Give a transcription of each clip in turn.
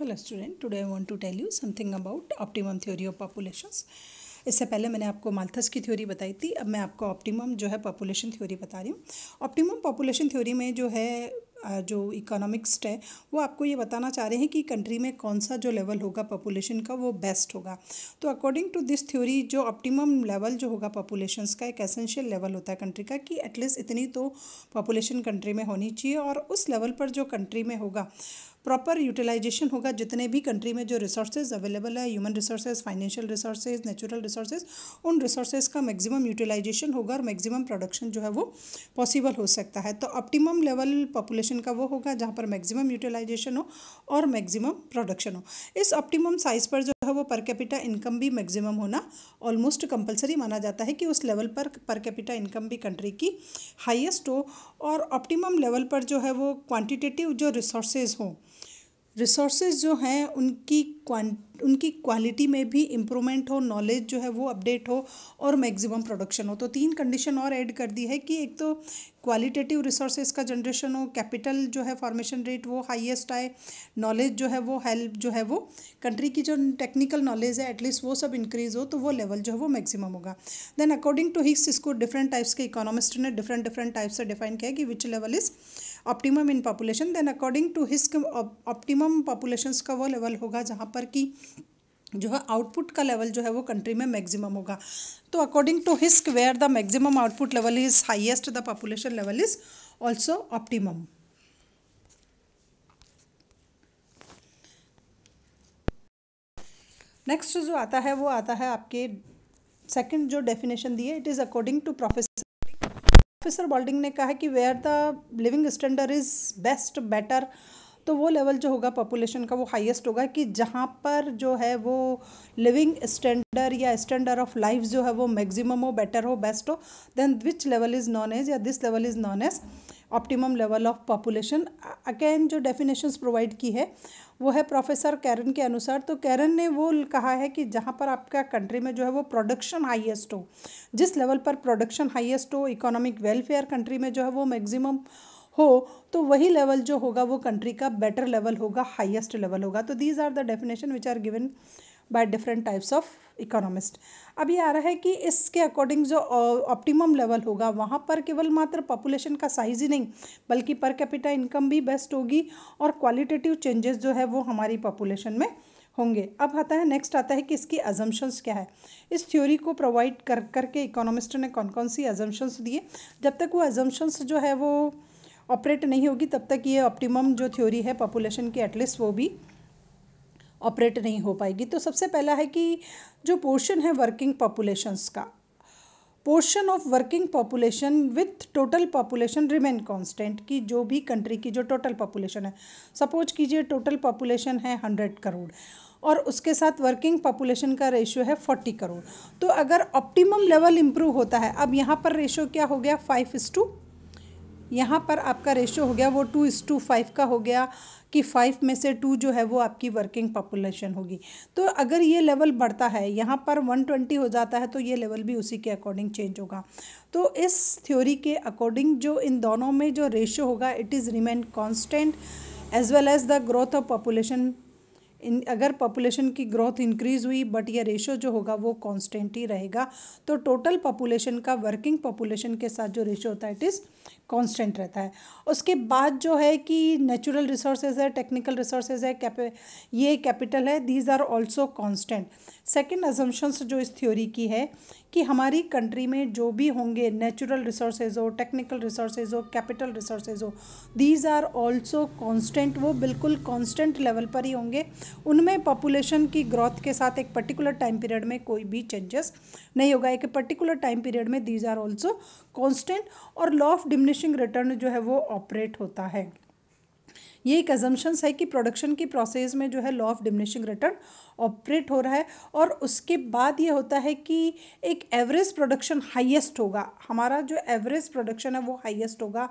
hello student today I want to tell you something about optimum theory of populations इससे पहले मैंने आपको Malthus की थ्योरी बताई थी अब मैं आपको ऑप्टिमम जो है पॉपुलेशन थ्योरी बता रही हूँ ऑप्टिमम पॉपुलेशन थ्योरी में जो है जो इकोनॉमिक्स्ट है वो आपको ये बताना चाह रहे हैं कि कंट्री में कौन सा जो लेवल होगा पॉपुलेशन का वो बेस्ट होगा तो अकॉर्डिंग टू दिस थ्योरी जो ऑप्टिमम लेवल जो होगा पॉपुलेशन का एक एसेंशियल लेवल होता है कंट्री का कि एटलीस्ट इतनी तो पॉपुलेशन कंट्री में होनी चाहिए और उस लेवल पर जो कंट्री में होगा प्रॉपर यूटिलाइजेशन होगा जितने भी कंट्री में जो रिसोर्सेज अवेलेबल है human resources financial resources natural resources उन रिसोर्सेज का मैक्सिमम यूटिलाइजेशन होगा और मैक्सिमम प्रोडक्शन जो है वो पॉसिबल हो सकता है तो ऑप्टिमम लेवल पॉपुलेशन का वो होगा जहाँ पर मैक्सिमम यूटिलाइजेशन हो और मैक्सिमम प्रोडक्शन हो इस ऑप्टिमम साइज पर जो है वो पर कैपिटा इनकम भी मैक्सिमम होना ऑलमोस्ट कंपलसरी माना जाता है कि उस लेवल पर पर कैपिटा इनकम भी कंट्री की हाइएस्ट हो और ऑप्टिमम लेवल पर जो है वो क्वान्टिटेटिव जो रिसोर्सेज हों रिसोर्स जो हैं उनकी क्वान उनकी क्वालिटी में भी इम्प्रूवमेंट हो नॉलेज जो है वो अपडेट हो और मैक्सिमम प्रोडक्शन हो तो तीन कंडीशन और ऐड कर दी है कि एक तो क्वालिटेटिव रिसोर्सेज का जनरेशन हो कैपिटल जो है फॉर्मेशन रेट वो हाईएस्ट आए नॉलेज जो है वो हेल्प जो है वो कंट्री की जो टेक्निकल नॉलेज है एटलीस्ट वो सब इंक्रीज हो तो वो लेवल जो है वो मैक्सिमम होगा देन अकॉर्डिंग टू हिक्स इसको डिफरेंट टाइप्स के इकोनॉमिस्ट ने डिफरेंट डिफरेंट टाइप्स से डिफाइन किया कि which level is optimum in population then according to हिस्क ऑप्टिमम पॉपुलेशन का वो लेवल होगा जहाँ पर कि जो है आउटपुट का लेवल जो है वो कंट्री में मैक्सिमम होगा तो अकॉर्डिंग टू हिस्क where the maximum output level is highest the population level is also optimum next जो आता है वो आता है आपके सेकंड जो डेफिनेशन दी है it is according to professor professor Boulding ने कहा कि where the living standard is best better तो वो लेवल जो होगा पॉपुलेशन का वो हाईएस्ट होगा कि जहाँ पर जो है वो लिविंग स्टैंडर्ड या स्टैंडर्ड ऑफ लाइफ जो है वो मैक्सिमम हो बेटर हो बेस्ट हो then which level is known as या this level is known as optimum level of population again जो डेफिनेशंस प्रोवाइड की है वो है प्रोफेसर कैरन के अनुसार तो कैरन ने वो कहा है कि जहाँ पर आपका कंट्री में जो है वो प्रोडक्शन हाईएस्ट हो जिस लेवल पर प्रोडक्शन हाईएस्ट हो इकोनॉमिक वेलफेयर कंट्री में जो है वो मैक्सिमम हो तो वही लेवल जो होगा वो कंट्री का बेटर लेवल होगा हाईएस्ट लेवल होगा तो these are the definition which are given by different types of economist अब ये आ रहा है कि इसके अकॉर्डिंग जो ऑप्टिमम लेवल होगा वहाँ पर केवल मात्र पॉपुलेशन का साइज़ ही नहीं बल्कि पर कैपिटा इनकम भी बेस्ट होगी और क्वालिटेटिव चेंजेस जो है वो हमारी पॉपुलेशन में होंगे अब आता है नेक्स्ट आता है कि इसकी अजम्पन्स क्या है इस थ्योरी को प्रोवाइड कर करके इकोनॉमिस्ट ने कौन कौन सी अजम्पन्स दिए जब तक वो अजम्पन्स जो है वो ऑपरेट नहीं होगी तब तक ये ऑप्टिमम जो थ्योरी है पॉपुलेशन की एटलीस्ट वो भी ऑपरेट नहीं हो पाएगी तो सबसे पहला है कि जो पोर्शन है वर्किंग पॉपुलेशंस का portion of working population with total population remain constant कि जो भी कंट्री की जो टोटल पॉपुलेशन है सपोज कीजिए टोटल पॉपुलेशन है हंड्रेड करोड़ और उसके साथ वर्किंग पॉपुलेशन का रेशियो है फोर्टी करोड़ तो अगर ऑप्टिमम लेवल इम्प्रूव होता है अब यहाँ पर रेशियो क्या हो गया फाइव इस टू यहाँ पर आपका रेशो हो गया वो टू इस टू फाइव का हो गया कि फाइव में से टू जो है वो आपकी वर्किंग पॉपुलेशन होगी तो अगर ये लेवल बढ़ता है यहाँ पर वन ट्वेंटी हो जाता है तो ये लेवल भी उसी के अकॉर्डिंग चेंज होगा तो इस थ्योरी के अकॉर्डिंग जो इन दोनों में जो रेशो होगा it is remain constant as well as the growth of population in अगर पॉपुलेशन की ग्रोथ इंक्रीज़ हुई बट ये रेशो जो होगा वो कॉन्स्टेंट ही रहेगा तो टोटल पॉपुलेशन का वर्किंग पॉपुलेशन के साथ जो रेशो होता है इट इज़ कांस्टेंट रहता है उसके बाद जो है कि नेचुरल रिसोर्सेज है टेक्निकल रिसोर्सेज है कैप ये कैपिटल है these are also constant second assumptions जो इस थ्योरी की है कि हमारी कंट्री में जो भी होंगे नेचुरल रिसोर्सेज हो टेक्निकल रिसोर्सेज हो कैपिटल रिसोर्सेज हो दीज आर ऑल्सो कॉन्स्टेंट वो बिल्कुल कॉन्स्टेंट लेवल पर ही होंगे उनमें पॉपुलेशन की ग्रोथ के साथ एक पर्टिकुलर टाइम पीरियड में कोई भी चेंजेस नहीं होगा एक पर्टिकुलर टाइम पीरियड में दीज आर ऑल्सो कॉन्स्टेंट और लॉ ऑफ डिमिनिशिंग रिटर्न जो है वो ऑपरेट होता है ये एक एजम्पन्स है कि प्रोडक्शन की प्रोसेस में जो है law of diminishing return operate हो रहा है और उसके बाद ये होता है कि एक एवरेज प्रोडक्शन हाईएस्ट होगा हमारा जो एवरेज प्रोडक्शन है वो हाईएस्ट होगा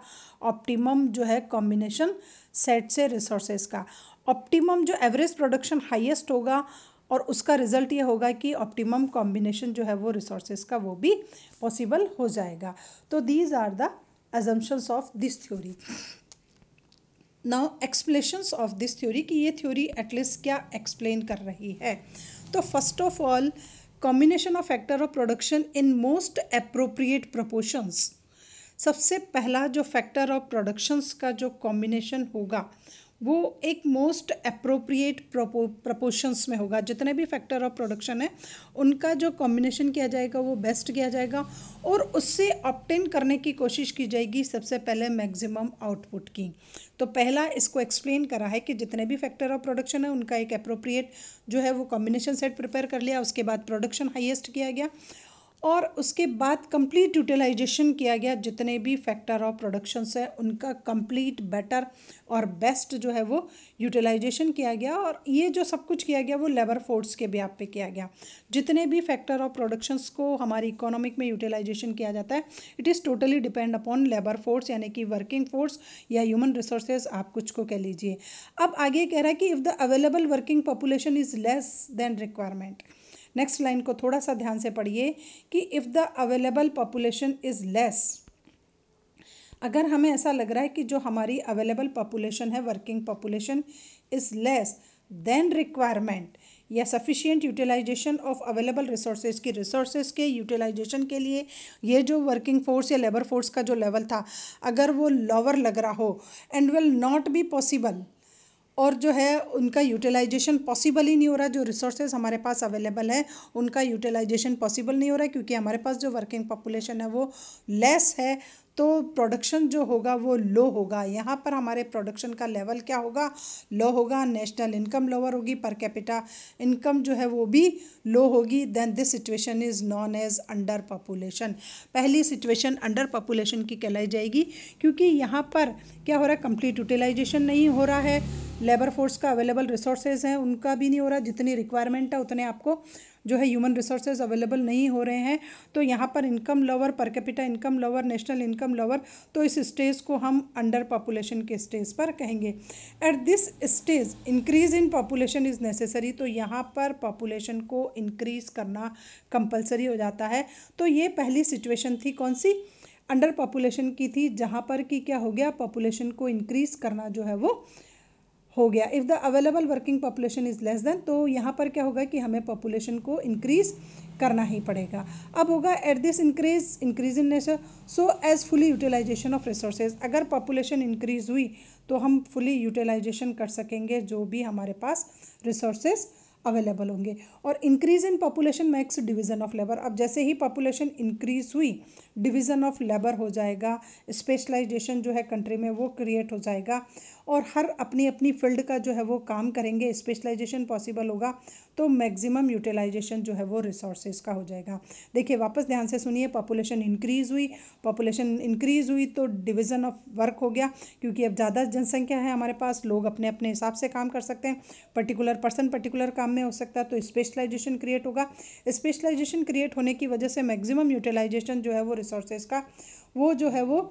ऑप्टिमम जो है कॉम्बिनेशन सेट से रिसोर्सेज का ऑप्टिमम जो एवरेज प्रोडक्शन हाइएस्ट होगा और उसका रिजल्ट ये होगा कि ऑप्टिमम कॉम्बिनेशन जो है वो रिसोर्सेज का वो भी पॉसिबल हो जाएगा तो these are the assumptions of this theory now explanations of this theory कि ये theory at least क्या explain कर रही है तो first of all combination of factor of production in most appropriate proportions सबसे पहला जो फैक्टर ऑफ प्रोडक्शंस का जो कॉम्बिनेशन होगा वो एक मोस्ट अप्रोप्रिएट प्रपोशंस में होगा जितने भी फैक्टर ऑफ प्रोडक्शन है उनका जो कॉम्बिनेशन किया जाएगा वो बेस्ट किया जाएगा और उससे ऑप्टेन करने की कोशिश की जाएगी सबसे पहले मैक्सिमम आउटपुट की तो पहला इसको एक्सप्लेन करा है कि जितने भी फैक्टर ऑफ प्रोडक्शन है उनका एक अप्रोप्रिएट जो है वो कॉम्बिनेशन सेट प्रिपेयर कर लिया उसके बाद प्रोडक्शन हाइएस्ट किया गया और उसके बाद कंप्लीट यूटिलाइजेशन किया गया जितने भी फैक्टर ऑफ प्रोडक्शन हैं उनका कंप्लीट बेटर और बेस्ट जो है वो यूटिलाइजेशन किया गया और ये जो सब कुछ किया गया वो लेबर फोर्स के ब्याप पे किया गया जितने भी फैक्टर ऑफ प्रोडक्शंस को हमारी इकोनॉमिक में यूटिलाइजेशन किया जाता है it is totally depend upon labour force यानी कि वर्किंग फोर्स या ह्यूमन रिसोर्सेज आप कुछ को कह लीजिए अब आगे कह रहा है कि if the available working population is less than requirement next line को थोड़ा सा ध्यान से पढ़िए कि if the available population is less अगर हमें ऐसा लग रहा है कि जो हमारी अवेलेबल पॉपुलेशन है working population is less than requirement या sufficient utilization of available resources की रिसोर्सेज के यूटिलाइजेशन के लिए ये जो वर्किंग फोर्स या लेबर फोर्स का जो लेवल था अगर वो लोअर लग रहा हो and will not be possible और जो है उनका यूटिलाइजेशन पॉसिबल ही नहीं हो रहा जो रिसोर्सेज हमारे पास अवेलेबल है उनका यूटिलाइजेशन पॉसिबल नहीं हो रहा है क्योंकि हमारे पास जो वर्किंग पॉपुलेशन है वो लेस है तो प्रोडक्शन जो होगा वो लो होगा यहाँ पर हमारे प्रोडक्शन का लेवल क्या होगा लो होगा नेशनल इनकम लोअर होगी पर कैपिटा इनकम जो है वो भी लो होगी then this situation is known as under population पहली सिचुएशन अंडर पॉपुलेशन की कहलाई जाएगी क्योंकि यहाँ पर क्या हो रहा है कंप्लीट यूटिलाइजेशन नहीं हो रहा है लेबर फोर्स का अवेलेबल रिसोर्सेज हैं उनका भी नहीं हो रहा जितनी रिक्वायरमेंट है उतने आपको जो है ह्यूमन रिसोर्सेज अवेलेबल नहीं हो रहे हैं तो यहाँ पर income lower per capita income lower national income lower तो इस स्टेज को हम अंडर पॉपुलेशन के स्टेज पर कहेंगे at this stage increase in population is necessary तो यहाँ पर पॉपुलेशन को इंक्रीज करना कंपलसरी हो जाता है तो ये पहली सिचुएशन थी कौन सी अंडर पॉपुलेशन की थी जहाँ पर कि क्या हो गया पॉपुलेशन को इंक्रीज़ करना जो है वो हो गया if the available working population is less than तो यहाँ पर क्या होगा कि हमें पॉपुलेशन को इंक्रीज़ करना ही पड़ेगा अब होगा at this increase increase in nature so as fully utilization of resources अगर पॉपुलेशन इंक्रीज हुई तो हम फुली यूटिलाइजेशन कर सकेंगे जो भी हमारे पास रिसोर्सेज अवेलेबल होंगे और increase in population max division of labour अब जैसे ही पॉपुलेशन इंक्रीज हुई डिवीज़न ऑफ लेबर हो जाएगा स्पेशलाइजेशन जो है कंट्री में वो क्रिएट हो जाएगा और हर अपनी अपनी फील्ड का जो है वो काम करेंगे स्पेशलाइजेशन पॉसिबल होगा तो मैक्सिमम यूटिलाइजेशन जो है वो रिसोर्सेज का हो जाएगा देखिए वापस ध्यान से सुनिए पॉपुलेशन इंक्रीज़ हुई पॉपुलेशन इंक्रीज़ हुई तो डिवीज़न ऑफ वर्क हो गया क्योंकि अब ज़्यादा जनसंख्या है हमारे पास लोग अपने अपने हिसाब से काम कर सकते हैं पर्टिकुलर पर्सन पर्टिकुलर काम में हो सकता है तो स्पेशलाइजेशन क्रिएट होगा स्पेशलाइजेशन क्रिएट होने की वजह से मैक्सिमम यूटिलाइजेशन जो है वो रिसोर्सेज का वो जो है वो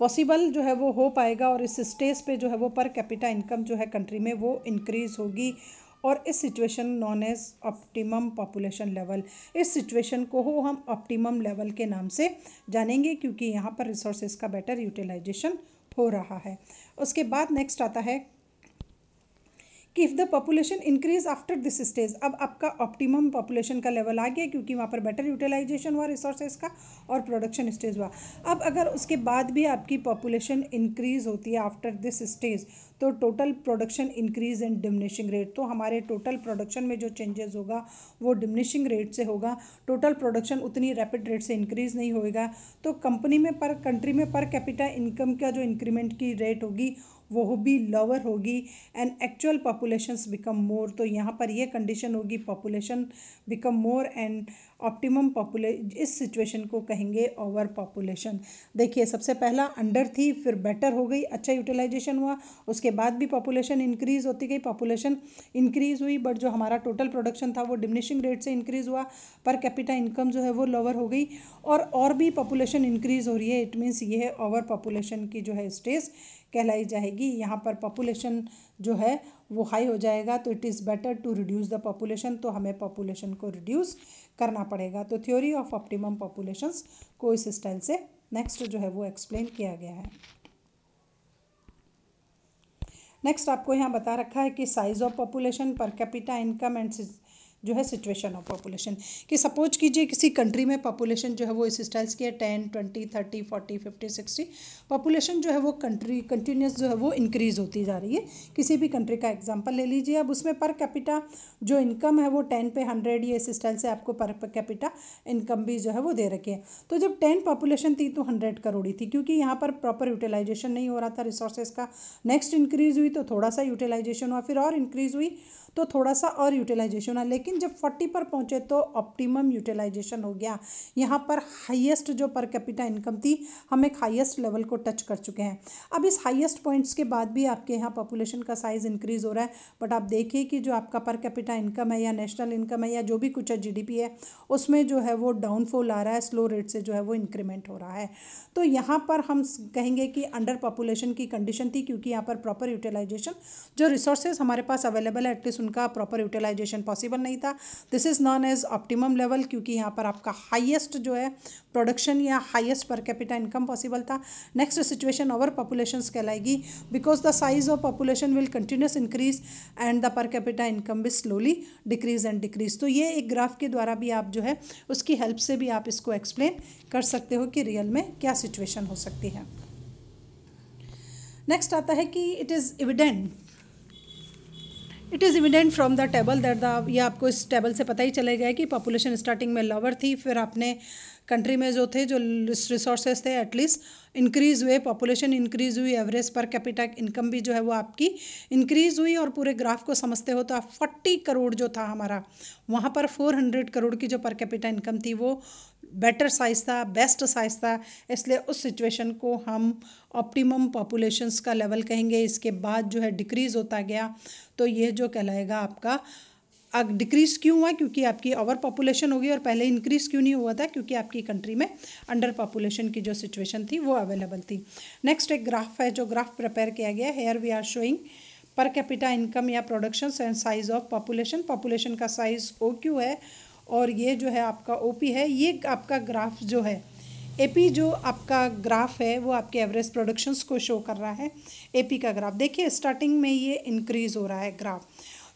पॉसिबल जो है वो हो पाएगा और इस स्टेज पे जो है वो पर कैपिटा इनकम जो है कंट्री में वो इनक्रीज़ होगी और इस situation known as optimum population level इस सिचुएशन को हो हम ऑप्टिमम लेवल के नाम से जानेंगे क्योंकि यहाँ पर रिसोर्सेज का बेटर यूटिलाइजेशन हो रहा है उसके बाद नेक्स्ट आता है कि if the population increase after this stage अब आपका ऑप्टिमम पॉपुलेशन का लेवल आ गया क्योंकि वहाँ पर बेटर यूटिलाइजेशन हुआ रिसोर्सेज का और प्रोडक्शन स्टेज हुआ अब अगर उसके बाद भी आपकी पॉपुलेशन इंक्रीज होती है आफ्टर दिस स्टेज तो total production increase and diminishing rate तो हमारे टोटल प्रोडक्शन में जो चेंजेस होगा वो डिमिनिशिंग रेट से होगा टोटल प्रोडक्शन उतनी रैपिड रेट से इंक्रीज नहीं होएगा तो कंपनी में पर कंट्री में पर कैपिटा इनकम का जो इंक्रीमेंट की रेट होगी वो भी लोअर होगी and actual populations become more तो यहाँ पर ये कंडीशन होगी population become more and optimum पॉपुले इस सिचुएशन को कहेंगे ओवर पॉपुलेशन देखिए सबसे पहला अंडर थी फिर बेटर हो गई अच्छा यूटिलाइजेशन हुआ उसके बाद भी पॉपुलेशन इंक्रीज़ होती गई पॉपुलेशन इंक्रीज़ हुई बट जो हमारा टोटल प्रोडक्शन था वो डिमिनिशिंग रेट से इंक्रीज़ हुआ पर कैपिटा इनकम जो है वो लोअर हो गई और और भी पॉपुलेशन इंक्रीज़ हो रही है इट मीन्स ये है ओवर पॉपुलेशन की जो है स्टेज कहलाई जाएगी यहाँ पर पॉपुलेशन जो है वो हाई हो जाएगा तो it is better to reduce the population तो हमें पॉपुलेशन को रिड्यूस करना पड़ेगा तो थ्योरी ऑफ ऑप्टिमम पॉपुलेशन को इस स्टाइल से नेक्स्ट जो है वो एक्सप्लेन किया गया है नेक्स्ट आपको यहाँ बता रखा है कि size of population per capita income and जो है सिचुएशन ऑफ पॉपुलेशन कि सपोज कीजिए किसी कंट्री में पॉपुलेशन जो है वो इस स्टाइल्स की है ten twenty thirty forty fifty sixty population जो है वो कंट्री कंटिन्यूस जो है वो इंक्रीज़ होती जा रही है किसी भी कंट्री का एग्जाम्पल ले लीजिए अब उसमें पर कैपिटा जो इनकम है वो टेन पे हंड्रेड ये इस स्टाइल से आपको पर कैपिटा इनकम भी जो है वो दे रखी है तो जब टेन पॉपुलेशन थी तो हंड्रेड करोड़ ही थी क्योंकि यहाँ पर प्रॉपर यूटिलाइजेशन नहीं हो रहा था रिसोर्सेज का नेक्स्ट इंक्रीज़ हुई तो थोड़ा सा यूटिलाइजेशन हुआ फिर और इंक्रीज़ हुई तो थोड़ा सा और यूटिलाइजेशन हुआ लेकिन जब फोर्टी पर पहुंचे तो ऑप्टिमम यूटिलाइजेशन हो गया यहाँ पर हाइएस्ट जो पर कैपिटा इनकम थी हम एक हाइएस्ट लेवल को टच कर चुके हैं अब इस हाइएस्ट पॉइंट्स के बाद भी आपके यहाँ पॉपुलेशन का साइज़ इंक्रीज़ हो रहा है बट आप देखिए कि जो आपका पर कैपिटा इनकम है या नेशनल इनकम है या जो भी कुछ है जी है उसमें जो है वो डाउनफॉल आ रहा है स्लो रेट से जो है वो इंक्रीमेंट हो रहा है तो यहाँ पर हम कहेंगे कि अंडर पॉपुलेशन की कंडीशन थी क्योंकि यहाँ पर प्रॉपर यूटिलाइजेशन जो रिसोर्सेज हमारे पास अवेलेबल है एटलीस्ट उनका प्रॉपर यूटिलाइजेशन पॉसिबल नहीं था this is known as optimum level क्योंकि यहाँ पर आपका हाइएस्ट जो है प्रोडक्शन या highest per capita income possible था नेक्स्ट सिचुएशन ओवर पॉपुलेशन कहलाएगी because the size of population will continues increase and the per capita income भी स्लोली डिक्रीज एंड डिक्रीज तो ये एक ग्राफ के द्वारा भी आप जो है उसकी हेल्प से भी आप इसको एक्सप्लेन कर सकते हो कि रियल में क्या सिचुएशन हो सकती है नेक्स्ट आता है कि it is evident it is evident from the table that the ये आपको इस टेबल से पता ही चलेगा कि पॉपुलेशन स्टार्टिंग में लवर थी फिर आपने कंट्री में जो थे जो रिसोर्सेज थे एटलीस्ट इंक्रीज़ हुए पॉपुलेशन इंक्रीज़ हुई एवरेज पर कैपिटा इनकम भी जो है वो आपकी इंक्रीज़ हुई और पूरे ग्राफ को समझते हो तो आप फोर्टी करोड़ जो था हमारा वहाँ पर फोर हंड्रेड करोड़ की जो पर कैपिटा इनकम थी वो बेटर साइज था बेस्ट साइज था इसलिए उस सिचुएशन को हम ऑप्टिमम पॉपुलेशंस का लेवल कहेंगे इसके बाद जो है डिक्रीज़ होता गया तो ये जो कहलाएगा आपका अब डिक्रीज क्यों हुआ क्योंकि आपकी ओवर पॉपुलेशन हो गई और पहले इंक्रीज क्यों नहीं हुआ था क्योंकि आपकी कंट्री में अंडर पॉपुलेशन की जो सिचुएशन थी वो अवेलेबल थी नेक्स्ट एक ग्राफ है जो ग्राफ प्रिपेयर किया गया here we are showing per capita income या production and size of population population का साइज ओ क्यू है और ये जो है आपका ओ पी है ये आपका ग्राफ जो है ए पी जो आपका ग्राफ है वो आपके एवरेज प्रोडक्शंस को शो कर रहा है ए पी का ग्राफ देखिए स्टार्टिंग में ये इंक्रीज़ हो रहा है ग्राफ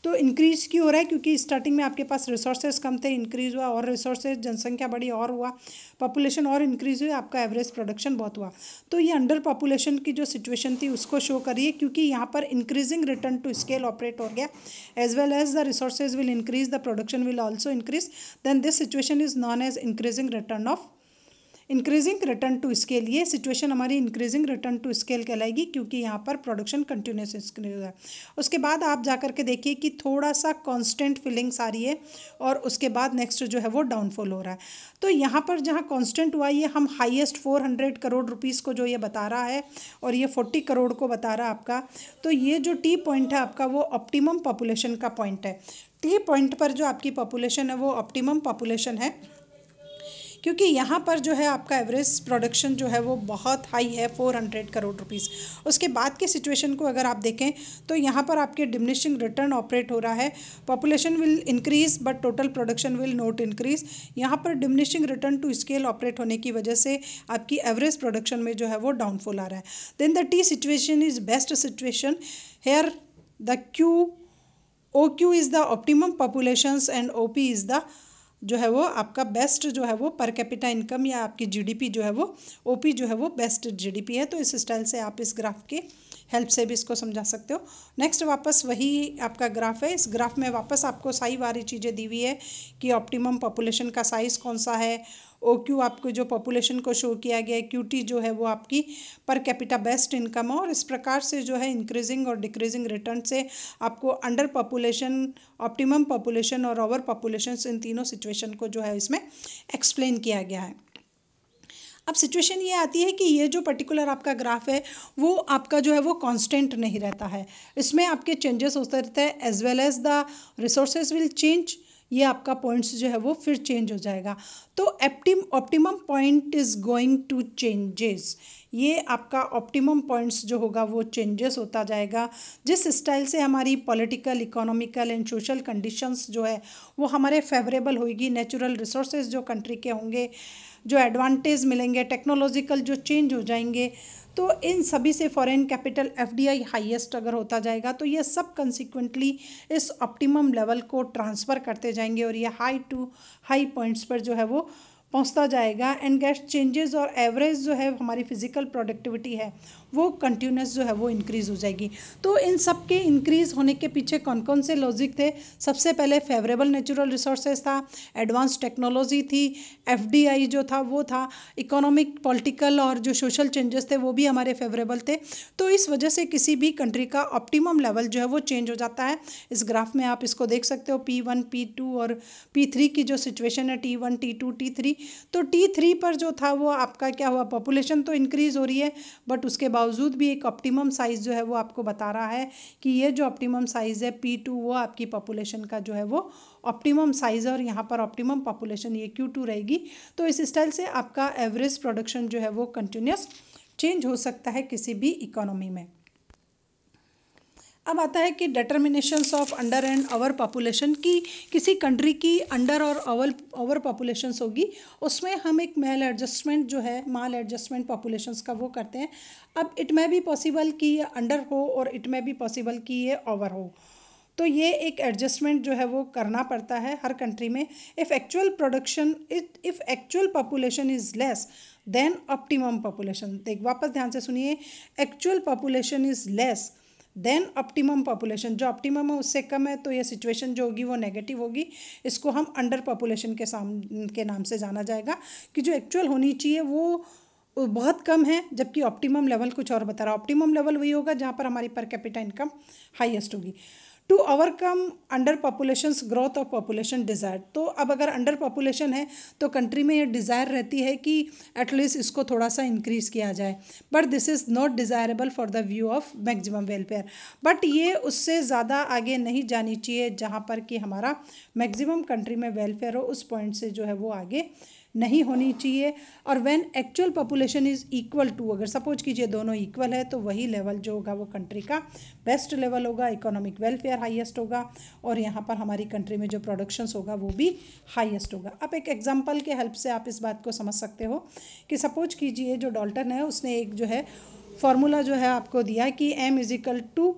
तो इंक्रीज़ क्यों हो रहा है क्योंकि स्टार्टिंग में आपके पास रिसोर्सेज कम थे इंक्रीज़ हुआ और रिसोर्सेज जनसंख्या बढ़ी और हुआ पॉपुलेशन और इंक्रीज़ हुई आपका एवरेज प्रोडक्शन बहुत हुआ तो ये अंडर पॉपुलेशन की जो सिचुएशन थी उसको शो करिए क्योंकि यहाँ पर increasing return to scale operate हो गया as well as the resources will increase the production will also increase then this situation is known as increasing return of increasing return to scale ये situation हमारी increasing return to scale कहलाएगी क्योंकि यहाँ पर production continuous increase है उसके बाद आप जा करके देखिए कि थोड़ा सा कॉन्स्टेंट फीलिंग्स आ रही है और उसके बाद नेक्स्ट जो है वो डाउनफॉल हो रहा है तो यहाँ पर जहाँ कॉन्स्टेंट हुआ ये हम highest four hundred crore rupees को जो ये बता रहा है और ये फोर्टी करोड़ को बता रहा है आपका तो ये जो टी पॉइंट है आपका वो ऑप्टिमम पॉपुलेशन का पॉइंट है टी पॉइंट पर जो आपकी पॉपुलेशन है वो ऑप्टिमम पॉपुलेशन है क्योंकि यहाँ पर जो है आपका एवरेज प्रोडक्शन जो है वो बहुत हाई है फोर हंड्रेड करोड़ रुपीज़ उसके बाद के सिचुएशन को अगर आप देखें तो यहाँ पर आपके डिमिनिशिंग रिटर्न ऑपरेट हो रहा है population will increase but total production will not increase यहाँ पर diminishing return to scale operate होने की वजह से आपकी एवरेज प्रोडक्शन में जो है वो डाउनफॉल आ रहा है then the T situation is best situation here the Q O Q is the optimum population and O P is the जो है वो आपका बेस्ट जो है वो पर कैपिटा इनकम या आपकी जीडीपी जो है वो ओपी जो है वो बेस्ट जीडीपी है तो इस स्टाइल से आप इस ग्राफ के हेल्प से भी इसको समझा सकते हो नेक्स्ट वापस वही आपका ग्राफ है इस ग्राफ में वापस आपको साई वारी चीज़ें दी हुई है कि ऑप्टिमम पॉपुलेशन का साइज़ कौन सा है ओ क्यू आपको जो पॉपुलेशन को शो किया गया है क्यू टी जो है वो आपकी पर कैपिटा बेस्ट इनकम है और इस प्रकार से जो है इंक्रीजिंग और डिक्रीजिंग रिटर्न से आपको अंडर पॉपुलेशन ऑप्टिमम पॉपुलेशन और ओवर पॉपुलेशन इन तीनों सिचुएशन को जो है इसमें एक्सप्लेन किया गया है अब सिचुएशन ये आती है कि ये जो पर्टिकुलर आपका ग्राफ है वो आपका जो है वो कांस्टेंट नहीं रहता है इसमें आपके चेंजेस होते रहते हैं as well as the resources will change ये आपका पॉइंट्स जो है वो फिर चेंज हो जाएगा तो एप्टिम optimum point is going to changes ये आपका ऑप्टिमम पॉइंट्स जो होगा वो चेंजेस होता जाएगा जिस स्टाइल से हमारी political economical and social conditions जो है वो हमारे फेवरेबल होगी नेचुरल रिसोर्सेज जो कंट्री के होंगे जो एडवांटेज मिलेंगे टेक्नोलॉजिकल जो चेंज हो जाएंगे तो इन सभी से फॉरेन कैपिटल आई हाईएस्ट अगर होता जाएगा तो ये सब कंसिक्वेंटली इस ऑप्टिमम लेवल को ट्रांसफ़र करते जाएंगे और ये हाई टू हाई पॉइंट्स पर जो है वो पहुंचता जाएगा एंड गेट चेंजेस और एवरेज जो है हमारी फिजिकल प्रोडक्टिविटी है वो कंटिन्यूस जो है वो इंक्रीज़ हो जाएगी तो इन सब के इंक्रीज़ होने के पीछे कौन कौन से लॉजिक थे सबसे पहले फेवरेबल नेचुरल रिसोर्सेज था एडवांस टेक्नोलॉजी थी एफडीआई जो था वो था इकोनॉमिक पॉलिटिकल और जो सोशल चेंजेस थे वो भी हमारे फेवरेबल थे तो इस वजह से किसी भी कंट्री का ऑप्टिमम लेवल जो है वो चेंज हो जाता है इस ग्राफ में आप इसको देख सकते हो पी वन पी टू और पी थ्री की जो सिचुएशन है T one T two T three तो टी थ्री पर जो था वो आपका क्या हुआ पॉपुलेशन तो इंक्रीज़ हो रही है बट उसके बाद बावजूद भी एक ऑप्टिमम साइज़ जो है वो आपको बता रहा है कि ये जो ऑप्टिमम साइज़ है पी टू वो आपकी पॉपुलेशन का जो है वो ऑप्टिमम साइज़ और यहाँ पर ऑप्टिमम पॉपुलेशन ये क्यू टू रहेगी तो इस स्टाइल से आपका एवरेज प्रोडक्शन जो है वो कंटिन्यूस चेंज हो सकता है किसी भी इकोनॉमी में अब आता है कि determinations of under and over population की किसी कंट्री की अंडर और ओवर ओवर पॉपुलेशंस होगी उसमें हम एक मेल एडजस्टमेंट जो है माल एडजस्टमेंट पॉपुलेशंस का वो करते हैं अब इट मे भी पॉसिबल कि ये अंडर हो और इट मे भी पॉसिबल कि ये ओवर हो तो ये एक एडजस्टमेंट जो है वो करना पड़ता है हर कंट्री में if actual production if actual population is less than optimum population देख वापस ध्यान से सुनिए actual population is less than optimum population जो ऑप्टिमम है उससे कम है तो ये सिचुएशन जो होगी वो नेगेटिव होगी इसको हम अंडर पॉपुलेशन के साम के नाम से जाना जाएगा कि जो एक्चुअल होनी चाहिए वो बहुत कम है जबकि ऑप्टिमम लेवल कुछ और बता रहा है ऑप्टिमम लेवल वही होगा जहाँ पर हमारी पर कैपिटा इनकम हाइएस्ट होगी to overcome under population growth of population desire तो अब अगर अंडर पॉपुलेशन है तो कंट्री में ये डिज़ायर रहती है कि एटलीस्ट इसको थोड़ा सा इंक्रीज़ किया जाए but this is not desirable for the view of maximum welfare but ये उससे ज़्यादा आगे नहीं जानी चाहिए जहाँ पर कि हमारा मैक्सिमम कंट्री में वेलफेयर हो उस पॉइंट से जो है वो आगे नहीं होनी चाहिए और when actual population is equal to अगर सपोज कीजिए दोनों इक्वल है तो वही लेवल जो होगा वो कंट्री का बेस्ट लेवल होगा इकोनॉमिक वेलफेयर हाईएस्ट होगा और यहाँ पर हमारी कंट्री में जो प्रोडक्शंस होगा वो भी हाईएस्ट होगा अब एक एग्जाम्पल के हेल्प से आप इस बात को समझ सकते हो कि सपोज कीजिए जो डॉल्टन है उसने एक जो है फॉर्मूला जो है आपको दिया कि M is equal to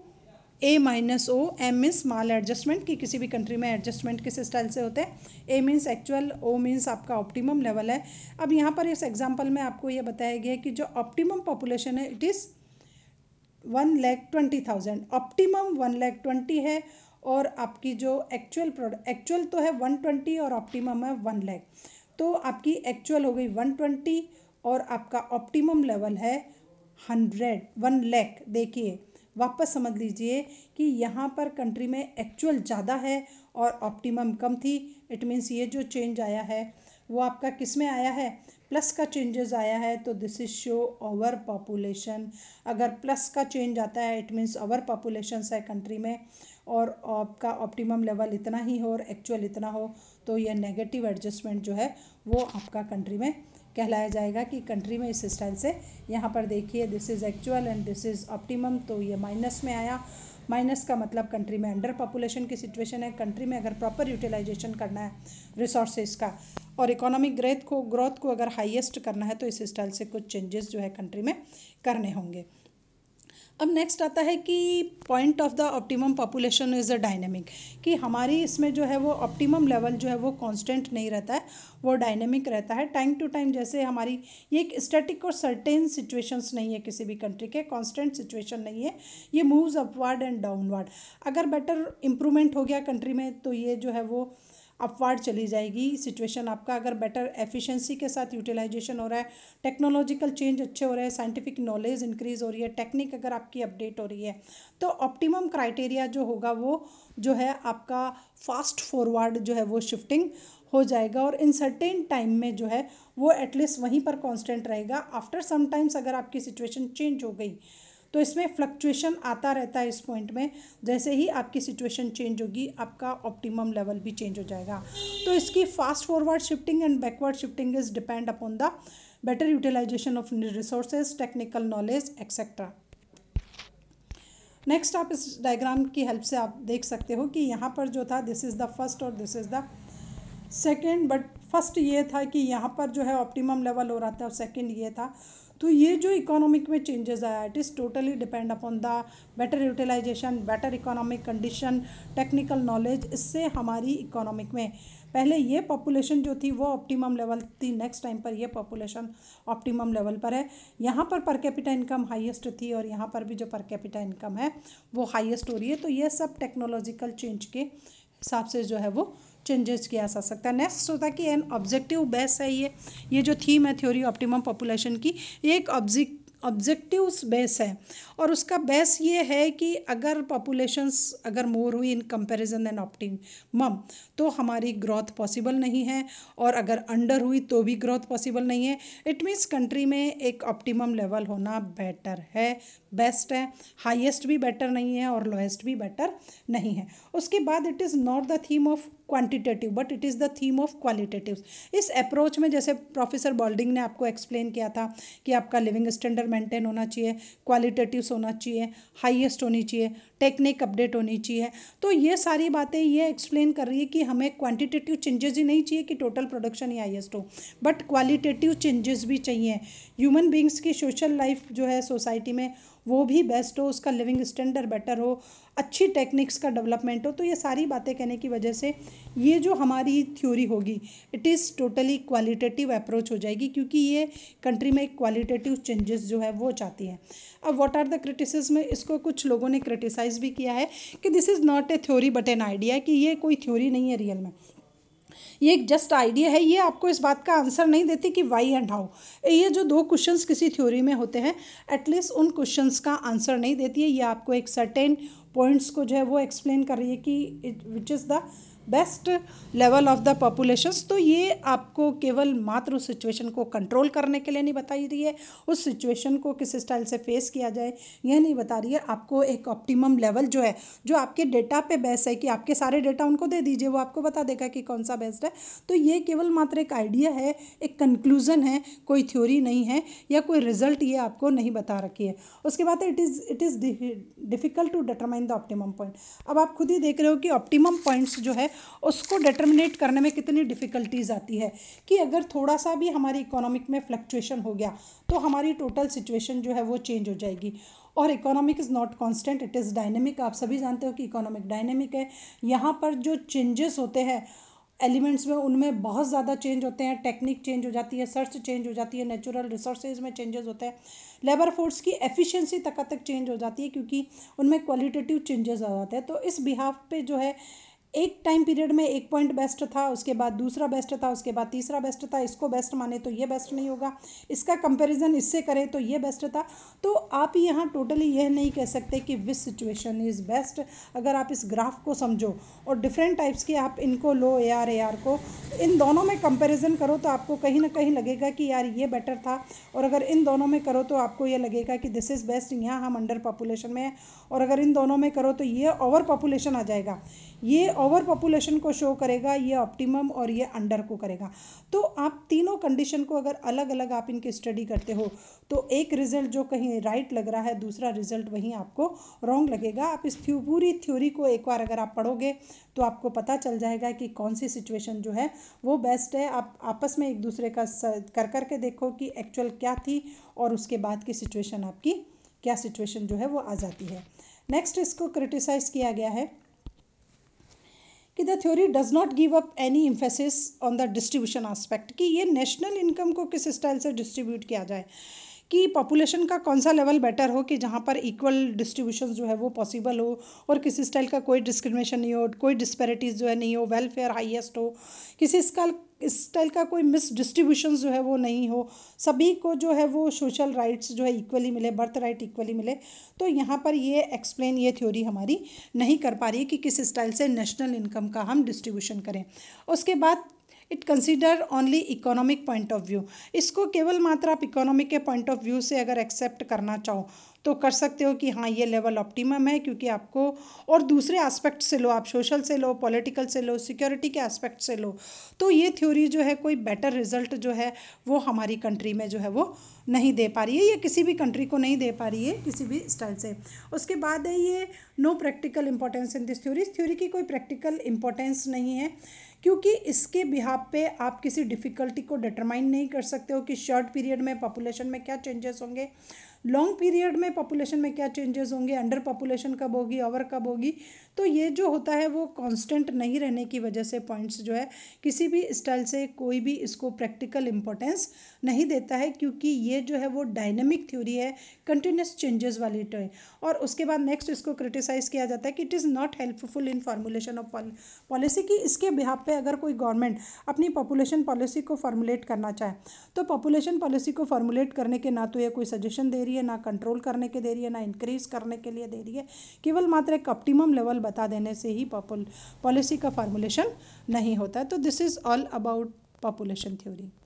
A minus O M means small adjustment की किसी भी कंट्री में एडजस्टमेंट किस स्टाइल से होते हैं A means actual O means आपका ऑप्टिमम लेवल है अब यहाँ पर इस एग्जाम्पल में आपको ये बताया गया है कि जो ऑप्टिमम पॉपुलेशन है it is one lakh twenty thousand optimum one lakh twenty है और आपकी जो एक्चुअल प्रोडक्ट एक्चुअल तो है वन ट्वेंटी और ऑप्टिमम है वन लैख तो आपकी एक्चुअल हो गई वन ट्वेंटी और आपका ऑप्टिमम लेवल है हंड्रेड वन लैख देखिए वापस समझ लीजिए कि यहाँ पर कंट्री में एक्चुअल ज़्यादा है और ऑप्टिमम कम थी इट मीन्स ये जो चेंज आया है वो आपका किस में आया है प्लस का चेंजेस आया है तो this is show over population अगर प्लस का चेंज आता है इट मीन्स ओवर पॉपुलेशन है कंट्री में और आपका ऑप्टिमम लेवल इतना ही हो और एक्चुअल इतना हो तो यह नेगेटिव एडजस्टमेंट जो है वो आपका कंट्री में कहलाया जाएगा कि कंट्री में इस स्टाइल से यहाँ पर देखिए this is actual and this is optimum तो ये माइनस में आया माइनस का मतलब कंट्री में अंडर पॉपुलेशन की सिचुएशन है कंट्री में अगर प्रॉपर यूटिलाइजेशन करना है रिसोर्सेज का और इकोनॉमिक ग्रेथ को ग्रोथ को अगर हाईएस्ट करना है तो इस स्टाइल से कुछ चेंजेस जो है कंट्री में करने होंगे अब नेक्स्ट आता है कि point of the optimum population is a dynamic कि हमारी इसमें जो है वो ऑप्टिमम लेवल जो है वो कांस्टेंट नहीं रहता है वो डायनेमिक रहता है टाइम टू टाइम जैसे हमारी ये एक स्टैटिक और सर्टेन सिचुएशंस नहीं है किसी भी कंट्री के कांस्टेंट सिचुएशन नहीं है ये मूव्स अपवर्ड एंड डाउनवर्ड अगर बेटर इम्प्रूवमेंट हो गया कंट्री में तो ये जो है वो अपवार्ड चली जाएगी सिचुएशन आपका अगर बेटर एफिशिएंसी के साथ यूटिलाइजेशन हो रहा है टेक्नोलॉजिकल चेंज अच्छे हो रहे हैं साइंटिफिक नॉलेज इंक्रीज हो रही है टेक्निक अगर आपकी अपडेट हो रही है तो ऑप्टिमम क्राइटेरिया जो होगा वो जो है आपका फास्ट फॉरवर्ड जो है वो शिफ्टिंग हो जाएगा और इन सर्टेन टाइम में जो है वो एटलीस्ट वहीं पर कॉन्स्टेंट रहेगा आफ्टर सम टाइम्स अगर आपकी सिचुएशन चेंज हो गई तो इसमें फ्लक्चुएशन आता रहता है इस पॉइंट में जैसे ही आपकी सिचुएशन चेंज होगी आपका ऑप्टिमम लेवल भी चेंज हो जाएगा तो इसकी fast forward shifting and backward shifting is depend upon the better utilization of resources technical knowledge etcetera next आप इस डायग्राम की हेल्प से आप देख सकते हो कि यहाँ पर जो था दिस इज़ द फर्स्ट और this is the second but first ये था कि यहाँ पर जो है ऑप्टिमम लेवल हो रहा था और सेकेंड ये था तो ये जो इकोनॉमिक में चेंजेस आया it is totally depend upon the better utilization better economic condition technical knowledge इससे हमारी इकोनॉमिक में पहले ये पॉपुलेशन जो थी वो ऑप्टिमम लेवल थी नेक्स्ट टाइम पर ये पॉपुलेशन ऑप्टिमम लेवल पर है यहाँ पर पर कैपिटा इनकम हाईएस्ट थी और यहाँ पर भी जो पर कैपिटा इनकम है वो हाईएस्ट हो रही है तो ये सब टेक्नोलॉजिकल चेंज के हिसाब से जो है वो चेंजेस किया जा सकता है नेक्स्ट होता है कि एन ऑब्जेक्टिव बेस है ये ये जो थीम है थ्योरी ऑप्टिमम पॉपुलेशन की ये एक ऑब्जेक्ट बेस है और उसका बेस ये है कि अगर पॉपुलेशंस अगर मोर हुई इन कंपैरिजन एन ऑप्टिमम तो हमारी ग्रोथ पॉसिबल नहीं है और अगर अंडर हुई तो भी ग्रोथ पॉसिबल नहीं है इट मीन्स कंट्री में एक ऑप्टिमम लेवल होना बेटर है बेस्ट है हाईएस्ट भी बेटर नहीं है और लोएस्ट भी बेटर नहीं है उसके बाद it is not the theme of quantitative but it is the theme of qualitative इस अप्रोच में जैसे प्रोफेसर बॉल्डिंग ने आपको एक्सप्लेन किया था कि आपका लिविंग स्टैंडर्ड मेंटेन होना चाहिए क्वालिटेटिव्स होना चाहिए हाईएस्ट होनी चाहिए टेक्निक अपडेट होनी चाहिए तो ये सारी बातें ये एक्सप्लेन कर रही है कि हमें क्वांटिटेटिव चेंजेस ही नहीं चाहिए कि टोटल प्रोडक्शन ही हाइएस्ट हो बट क्वालिटेटिव चेंजेस भी चाहिए ह्यूमन बींग्स की सोशल लाइफ जो है सोसाइटी में वो भी बेस्ट हो उसका लिविंग स्टैंडर्ड बेटर हो अच्छी टेक्निक्स का डेवलपमेंट हो तो ये सारी बातें कहने की वजह से ये जो हमारी थ्योरी होगी it is totally qualitative approach हो जाएगी क्योंकि ये कंट्री में एक क्वालिटेटिव चेंजेस जो है वो चाहती है अब व्हाट आर द क्रिटिसिज्म इसको कुछ लोगों ने क्रिटिसाइज़ भी किया है कि this is not a theory but an idea कि ये कोई थ्योरी नहीं है रियल में ये एक जस्ट आइडिया है ये आपको इस बात का आंसर नहीं देती कि वाई एंड हाउ ये जो दो क्वेश्चंस किसी थ्योरी में होते हैं एटलीस्ट उन क्वेश्चंस का आंसर नहीं देती है ये आपको एक सर्टेन पॉइंट्स को जो है वो एक्सप्लेन कर रही है कि which is the best level of the populations तो ये आपको केवल मात्र उस सिचुएशन को कंट्रोल करने के लिए नहीं बताई रही है उस सिचुएशन को किस स्टाइल से फेस किया जाए यह नहीं बता रही है आपको एक ऑप्टिमम लेवल जो है जो आपके डेटा पे बेस्ट है कि आपके सारे डेटा उनको दे दीजिए वो आपको बता देगा कि कौन सा बेस्ट है तो ये केवल मात्र एक आइडिया है एक कंक्लूज़न है कोई थ्योरी नहीं है या कोई रिजल्ट ये आपको नहीं बता रखी है उसके बाद it is it is difficult to determine the optimum point अब आप खुद ही देख रहे हो कि ऑप्टिमम पॉइंट्स जो है उसको डिटर्मिनेट करने में कितनी डिफ़िकल्टीज़ आती है कि अगर थोड़ा सा भी हमारी इकोनॉमिक में फ्लक्चुएशन हो गया तो हमारी टोटल सिचुएशन जो है वो चेंज हो जाएगी और economic is not constant it is dynamic आप सभी जानते हो कि इकोनॉमिक डायनेमिक है यहाँ पर जो चेंजेस होते हैं एलिमेंट्स में उनमें बहुत ज़्यादा चेंज होते हैं टेक्निक चेंज हो जाती है सर्च चेंज हो जाती है नेचुरल रिसोर्सेज में चेंजेस होते हैं लेबर फोर्स की एफिशिएंसी तक तक चेंज हो जाती है क्योंकि उनमें क्वालिटेटिव चेंजेस आ जाते हैं तो इस बिहाफ पे जो है एक टाइम पीरियड में एक पॉइंट बेस्ट था उसके बाद दूसरा बेस्ट था उसके बाद तीसरा बेस्ट था इसको बेस्ट माने तो ये बेस्ट नहीं होगा इसका कंपेरिजन इससे करें तो ये बेस्ट था तो आप यहाँ टोटली यह नहीं कह सकते कि विस सिचुएशन इज़ बेस्ट अगर आप इस ग्राफ को समझो और डिफरेंट टाइप्स के आप इनको लो ए आर ए आर को इन दोनों में कंपेरिजन करो तो आपको कहीं ना कहीं लगेगा कि यार ये बेटर था और अगर इन दोनों में करो तो आपको ये लगेगा कि दिस इज़ बेस्ट यहाँ हम अंडर पॉपुलेशन में हैं और अगर इन दोनों में करो तो ये ओवर पॉपुलेशन आ जाएगा ये ओवर पॉपुलेशन को शो करेगा ये ऑप्टिमम और ये अंडर को करेगा तो आप तीनों कंडीशन को अगर अलग अलग आप इनकी स्टडी करते हो तो एक रिजल्ट जो कहीं राइट लग रहा है दूसरा रिजल्ट वहीं आपको रॉन्ग लगेगा आप इस थ्यू पूरी थ्योरी को एक बार अगर आप पढ़ोगे तो आपको पता चल जाएगा कि कौन सी सिचुएशन जो है वो बेस्ट है आप आपस में एक दूसरे का कर कर के देखो कि एक्चुअल क्या थी और उसके बाद की सिचुएशन आपकी क्या सिचुएशन जो है वो आ जाती है नेक्स्ट इसको क्रिटिसाइज़ किया गया है कि the theory does not give up any emphasis on the distribution aspect कि ये नेशनल इनकम को किस स्टाइल से डिस्ट्रीब्यूट किया जाए कि पॉपुलेशन का कौन सा लेवल बेटर हो कि जहाँ पर इक्वल डिस्ट्रीब्यूशन जो है वो पॉसिबल हो और किसी स्टाइल का कोई डिस्क्रिमिनेशन नहीं हो कोई डिस्पेरिटीज़ जो है नहीं हो वेलफेयर हाईएस्ट हो किसी स्काल इस स्टाइल का कोई मिस डिस्ट्रीब्यूशन जो है वो नहीं हो सभी को जो है वो सोशल राइट्स जो है इक्वली मिले बर्थ राइट इक्वली मिले तो यहाँ पर ये एक्सप्लेन ये थ्योरी हमारी नहीं कर पा रही है कि किस स्टाइल से नेशनल इनकम का हम डिस्ट्रीब्यूशन करें उसके बाद it consider only economic point of view इसको केवल मात्र आप इकोनॉमिक के पॉइंट ऑफ व्यू से अगर एक्सेप्ट करना चाहो तो कर सकते हो कि हाँ ये लेवल ऑप्टिमम है क्योंकि आपको और दूसरे एस्पेक्ट से लो आप सोशल से लो पॉलिटिकल से लो सिक्योरिटी के एस्पेक्ट से लो तो ये थ्योरी जो है कोई बेटर रिजल्ट जो है वो हमारी कंट्री में जो है वो नहीं दे पा रही है ये किसी भी कंट्री को नहीं दे पा रही है किसी भी स्टाइल से उसके बाद है ये no practical importance in this theory theory की कोई प्रैक्टिकल इंपॉर्टेंस नहीं है क्योंकि इसके बिहाब पे आप किसी डिफ़िकल्टी को डिटरमाइन नहीं कर सकते हो कि शॉर्ट पीरियड में पॉपुलेशन में क्या चेंजेस होंगे लॉन्ग पीरियड में पॉपुलेशन में क्या चेंजेस होंगे अंडर पॉपुलेशन कब होगी ओवर कब होगी तो ये जो होता है वो कांस्टेंट नहीं रहने की वजह से पॉइंट्स जो है किसी भी स्टाइल से कोई भी इसको प्रैक्टिकल इम्पोर्टेंस नहीं देता है क्योंकि ये जो है वो डायनेमिक थ्योरी है कंटिन्यूस चेंजेस वाली टॉय और उसके बाद नेक्स्ट इसको क्रिटिसाइज़ किया जाता है कि it is not helpful in formulation of policy कि इसके बिहाब पे अगर कोई गवर्नमेंट अपनी पॉपुलेशन पॉलिसी को फार्मूलेट करना चाहे तो पॉपुलेशन पॉलिसी को फार्मूलेट करने के ना तो ये कोई सजेशन दे रही है ना कंट्रोल करने के दे रही है ना इंक्रीज करने के लिए दे रही है केवल मात्र एक ऑप्टिमम लेवल बता देने से ही पॉलिसी का फॉर्मुलेशन नहीं होता है तो this is all about population theory